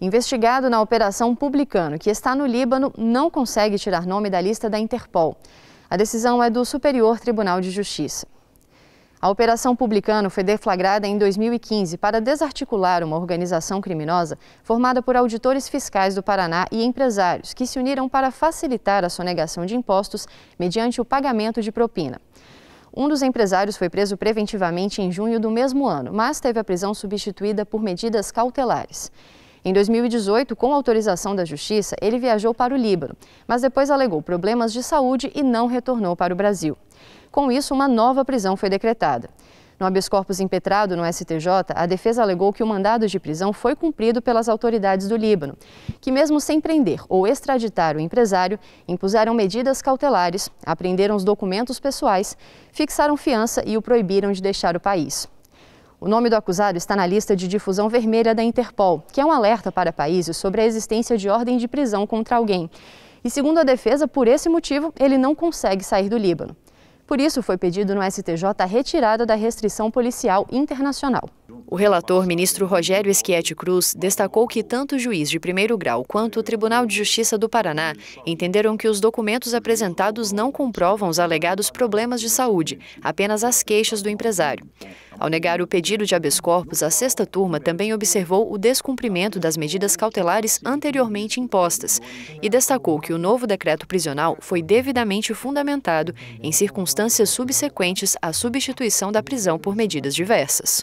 investigado na Operação Publicano, que está no Líbano, não consegue tirar nome da lista da Interpol. A decisão é do Superior Tribunal de Justiça. A Operação Publicano foi deflagrada em 2015 para desarticular uma organização criminosa formada por auditores fiscais do Paraná e empresários que se uniram para facilitar a sonegação de impostos mediante o pagamento de propina. Um dos empresários foi preso preventivamente em junho do mesmo ano, mas teve a prisão substituída por medidas cautelares. Em 2018, com autorização da Justiça, ele viajou para o Líbano, mas depois alegou problemas de saúde e não retornou para o Brasil. Com isso, uma nova prisão foi decretada. No habeas corpus impetrado no STJ, a defesa alegou que o mandado de prisão foi cumprido pelas autoridades do Líbano, que, mesmo sem prender ou extraditar o empresário, impuseram medidas cautelares, apreenderam os documentos pessoais, fixaram fiança e o proibiram de deixar o país. O nome do acusado está na lista de difusão vermelha da Interpol, que é um alerta para países sobre a existência de ordem de prisão contra alguém. E segundo a defesa, por esse motivo, ele não consegue sair do Líbano. Por isso, foi pedido no STJ a retirada da restrição policial internacional. O relator, ministro Rogério Esquete Cruz, destacou que tanto o juiz de primeiro grau quanto o Tribunal de Justiça do Paraná entenderam que os documentos apresentados não comprovam os alegados problemas de saúde, apenas as queixas do empresário. Ao negar o pedido de habeas corpus, a sexta turma também observou o descumprimento das medidas cautelares anteriormente impostas e destacou que o novo decreto prisional foi devidamente fundamentado em circunstâncias subsequentes à substituição da prisão por medidas diversas.